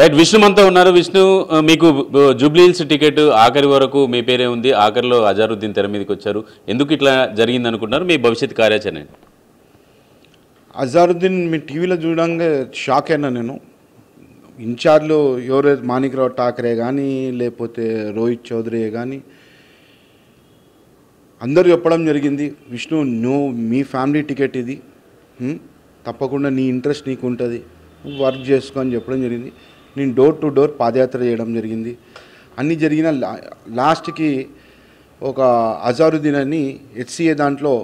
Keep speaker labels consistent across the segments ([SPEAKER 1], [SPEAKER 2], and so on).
[SPEAKER 1] right అంతా ఉన్నారు విష్ణు మీకు జూబ్లీహిల్స్ టికెట్ ఆఖరి వరకు మీ పేరే ఉంది ఆఖరిలో అజారుద్దీన్ తెర మీదకి వచ్చారు ఎందుకు ఇట్లా జరిగింది అనుకుంటున్నారు మీ భవిష్యత్ కార్యాచరణ
[SPEAKER 2] అజారుద్దీన్ మీ టీవీలో చూడంగా షాక్ అయినా నేను ఇన్ఛార్జ్లు ఎవరే మాణిక్రావు ఠాకరే కానీ లేకపోతే రోహిత్ చౌదరి కానీ అందరు చెప్పడం జరిగింది విష్ణు నువ్వు మీ ఫ్యామిలీ టికెట్ ఇది తప్పకుండా నీ ఇంట్రెస్ట్ నీకు ఉంటుంది వర్క్ చేసుకో అని చెప్పడం జరిగింది నేను డోర్ టు డోర్ పాదయాత్ర చేయడం జరిగింది అన్నీ జరిగిన లాస్ట్కి ఒక అజారుద్దీన్ అని హెచ్సిఏ దాంట్లో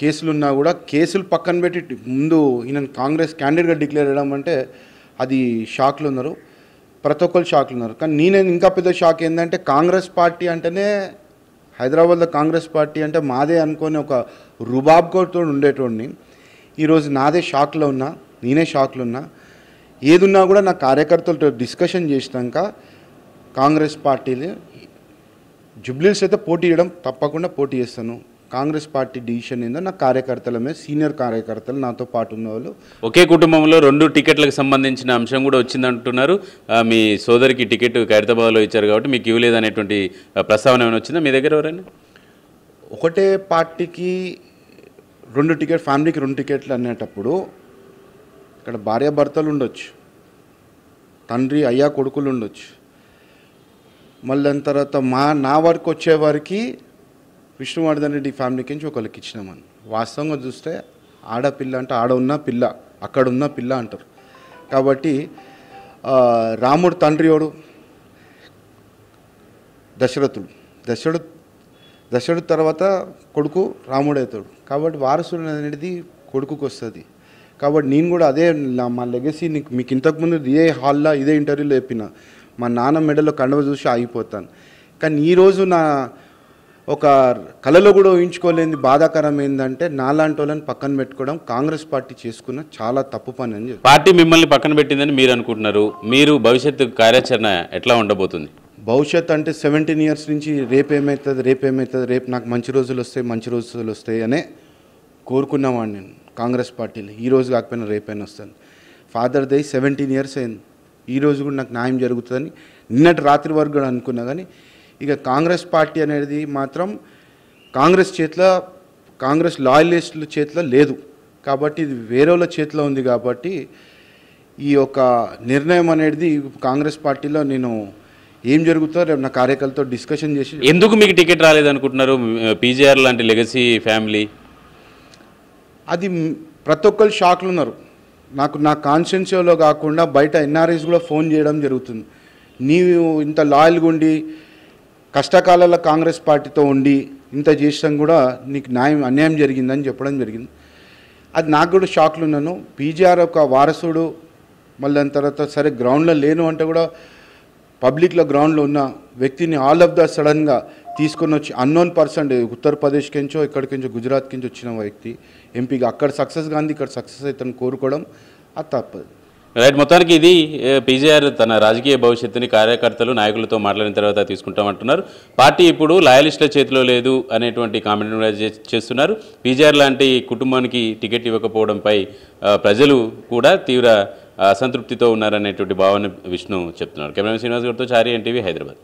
[SPEAKER 2] కేసులున్నా కూడా కేసులు పక్కన పెట్టి ముందు ఈయన కాంగ్రెస్ క్యాండిడేట్గా డిక్లేర్ చేయడం అంటే అది షాక్లు ఉన్నారు ప్రతి ఒక్కరు షాక్లు ఉన్నారు కానీ నేనే ఇంకా పెద్ద షాక్ ఏంటంటే కాంగ్రెస్ పార్టీ అంటేనే హైదరాబాద్లో కాంగ్రెస్ పార్టీ అంటే మాదే అనుకొని ఒక రుబాబ్కోతో ఉండేటోడిని ఈరోజు నాదే షాక్లో ఉన్నా నేనే షాక్లో ఉన్నా ఏదున్నా కూడా నా కార్యకర్తలతో డిస్కషన్ చేసినాక కాంగ్రెస్ పార్టీని జుబ్లీస్ అయితే పోటీ చేయడం తప్పకుండా పోటీ చేస్తాను కాంగ్రెస్ పార్టీ డివిజన్ ఏందో నా మీద సీనియర్ కార్యకర్తలు నాతో పాటు ఉన్నవాళ్ళు
[SPEAKER 1] ఒకే కుటుంబంలో రెండు టికెట్లకు సంబంధించిన అంశం కూడా వచ్చిందంటున్నారు మీ సోదరికి టికెట్ ఖైరతాబాద్లో ఇచ్చారు కాబట్టి మీకు ఇవ్వలేదు అనేటువంటి ప్రస్తావన ఏమైనా వచ్చిందా మీ దగ్గర ఎవరైనా
[SPEAKER 2] ఒకటే పార్టీకి రెండు టికెట్ ఫ్యామిలీకి రెండు టికెట్లు అనేటప్పుడు ఇక్కడ భర్తలు ఉండొచ్చు తండ్రి అయ్యా కొడుకులు ఉండొచ్చు మళ్ళీ దాని తర్వాత మా నా వరకు వచ్చేవారికి విష్ణువర్ధన్ రెడ్డి ఫ్యామిలీకి నుంచి ఒకరికి ఇచ్చినామని వాస్తవంగా చూస్తే ఆడపిల్ల అంటే ఆడ ఉన్న పిల్ల అక్కడ ఉన్న పిల్ల అంటారు కాబట్టి రాముడు తండ్రి వాడు దశరథుడు దశరథ్ దశరథు తర్వాత కొడుకు రాముడు అవుతాడు కాబట్టి వారసుడు అనేది కొడుకుకు వస్తుంది కాబట్టి నేను కూడా అదే మా లెగసీ నీకు మీకు ఇంతకుముందు ఇదే హాల్లో ఇదే ఇంటర్వ్యూలో చెప్పిన మా నాన్న మెడలో కండవ చూసి ఆగిపోతాను కానీ ఈరోజు నా ఒక కళలో కూడా ఊహించుకోలేని బాధాకరం ఏంటంటే నాలాంటి వాళ్ళని పక్కన పెట్టుకోవడం కాంగ్రెస్ పార్టీ చేసుకున్న చాలా తప్పు పని అని
[SPEAKER 1] పార్టీ మిమ్మల్ని పక్కన పెట్టిందని మీరు అనుకుంటున్నారు మీరు భవిష్యత్తు కార్యాచరణ ఎట్లా ఉండబోతుంది
[SPEAKER 2] భవిష్యత్ అంటే సెవెంటీన్ ఇయర్స్ నుంచి రేపు ఏమవుతుంది రేపు ఏమవుతుంది రేపు నాకు మంచి రోజులు వస్తాయి మంచి రోజులు వస్తాయి అనే కోరుకున్నవాడిని నేను కాంగ్రెస్ పార్టీలో ఈ రోజు కాకపోయినా రేపైనా వస్తాను ఫాదర్ దై సెవెంటీన్ ఇయర్స్ అయింది ఈ రోజు కూడా నాకు న్యాయం జరుగుతుందని నిన్నటి రాత్రి వరకు కూడా అనుకున్నా కానీ ఇక కాంగ్రెస్ పార్టీ అనేది మాత్రం కాంగ్రెస్ చేతిలో కాంగ్రెస్ లాయలిస్టుల చేతిలో లేదు కాబట్టి ఇది వేరే వాళ్ళ చేతిలో ఉంది కాబట్టి ఈ యొక్క నిర్ణయం అనేది కాంగ్రెస్ పార్టీలో నేను ఏం జరుగుతుందో రేపు నా కార్యకర్తలతో డిస్కషన్ చేసి
[SPEAKER 1] ఎందుకు మీకు టికెట్ రాలేదనుకుంటున్నారు పీజీఆర్ లాంటి లెగసీ ఫ్యామిలీ
[SPEAKER 2] అది ప్రతి ఒక్కరు షాక్లు ఉన్నారు నాకు నా కాన్స్టిట్యున్సీలో కాకుండా బయట ఎన్ఆర్ఐస్ కూడా ఫోన్ చేయడం జరుగుతుంది నీవు ఇంత లాయల్గా ఉండి కష్టకాలంలో కాంగ్రెస్ పార్టీతో ఉండి ఇంత చేసినాం కూడా నీకు న్యాయం అన్యాయం జరిగిందని చెప్పడం జరిగింది అది నాకు కూడా షాక్లు ఉన్నాను పీజీఆర్ ఒక వారసుడు మళ్ళీ దాని తర్వాత సరే గ్రౌండ్లో లేను అంటే కూడా పబ్లిక్లో గ్రౌండ్లో ఉన్న వ్యక్తిని ఆల్ ఆఫ్ ద సడన్గా తీసుకొని వచ్చి అన్నోన్ పర్సన్ ఉత్తరప్రదేశ్కి ఎంచో ఇక్కడికించో గుజరాత్కి నుంచి వచ్చిన వ్యక్తి ఎంపీగా అక్కడ సక్సెస్ కాంది ఇక్కడ సక్సెస్ అవుతాను కోరుకోవడం అది తప్పదు
[SPEAKER 1] రైట్ మొత్తానికి ఇది పీజీఆర్ తన రాజకీయ భవిష్యత్తుని కార్యకర్తలు నాయకులతో మాట్లాడిన తర్వాత తీసుకుంటామంటున్నారు పార్టీ ఇప్పుడు లాయలిస్టుల చేతిలో లేదు అనేటువంటి కామెంట్ చేస్తున్నారు పీజీఆర్ లాంటి కుటుంబానికి టికెట్ ఇవ్వకపోవడంపై ప్రజలు కూడా తీవ్ర అసంతృప్తితో ఉన్నారనేటువంటి భావన విష్ణు చెప్తున్నారు కెమెరా శ్రీనివాస్ గారితో చారి ఎన్టీవీ హైదరాబాద్